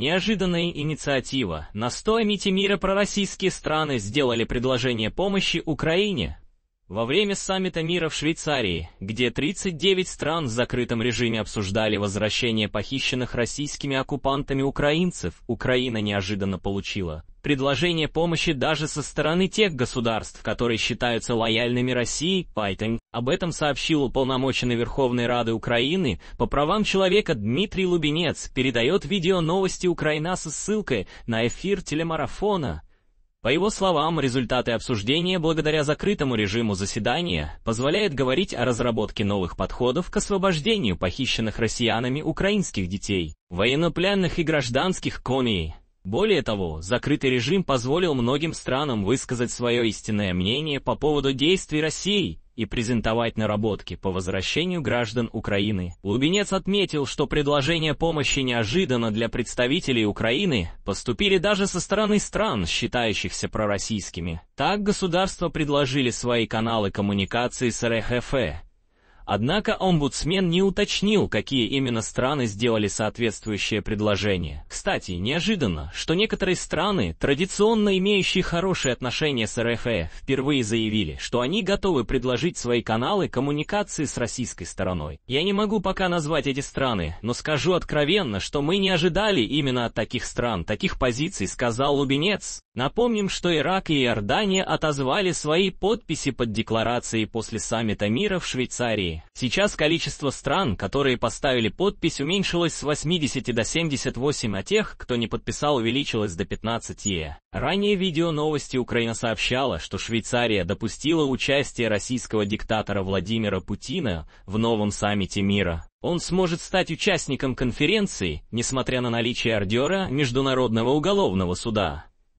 Неожиданная инициатива. На 100 мите мира пророссийские страны сделали предложение помощи Украине. Во время саммита мира в Швейцарии, где 39 стран в закрытом режиме обсуждали возвращение похищенных российскими оккупантами украинцев, Украина неожиданно получила предложение помощи даже со стороны тех государств, которые считаются лояльными России, Пайтинг. Об этом сообщил уполномоченный Верховной Рады Украины по правам человека Дмитрий Лубенец, передает видео новости Украина со ссылкой на эфир телемарафона. По его словам, результаты обсуждения благодаря закрытому режиму заседания позволяют говорить о разработке новых подходов к освобождению похищенных россиянами украинских детей, военнопленных и гражданских коней, более того, закрытый режим позволил многим странам высказать свое истинное мнение по поводу действий России и презентовать наработки по возвращению граждан Украины. Лубенец отметил, что предложения помощи неожиданно для представителей Украины поступили даже со стороны стран, считающихся пророссийскими. Так государства предложили свои каналы коммуникации с РФФ, Однако омбудсмен не уточнил, какие именно страны сделали соответствующее предложение. Кстати, неожиданно, что некоторые страны, традиционно имеющие хорошие отношения с РФ, впервые заявили, что они готовы предложить свои каналы коммуникации с российской стороной. Я не могу пока назвать эти страны, но скажу откровенно, что мы не ожидали именно от таких стран, таких позиций, сказал Лубенец. Напомним, что Ирак и Иордания отозвали свои подписи под декларацией после саммита мира в Швейцарии России. Сейчас количество стран, которые поставили подпись, уменьшилось с 80 до 78, а тех, кто не подписал, увеличилось до 15. Ранее видео новости Украина сообщала, что Швейцария допустила участие российского диктатора Владимира Путина в новом саммите мира. Он сможет стать участником конференции, несмотря на наличие ордера Международного уголовного суда.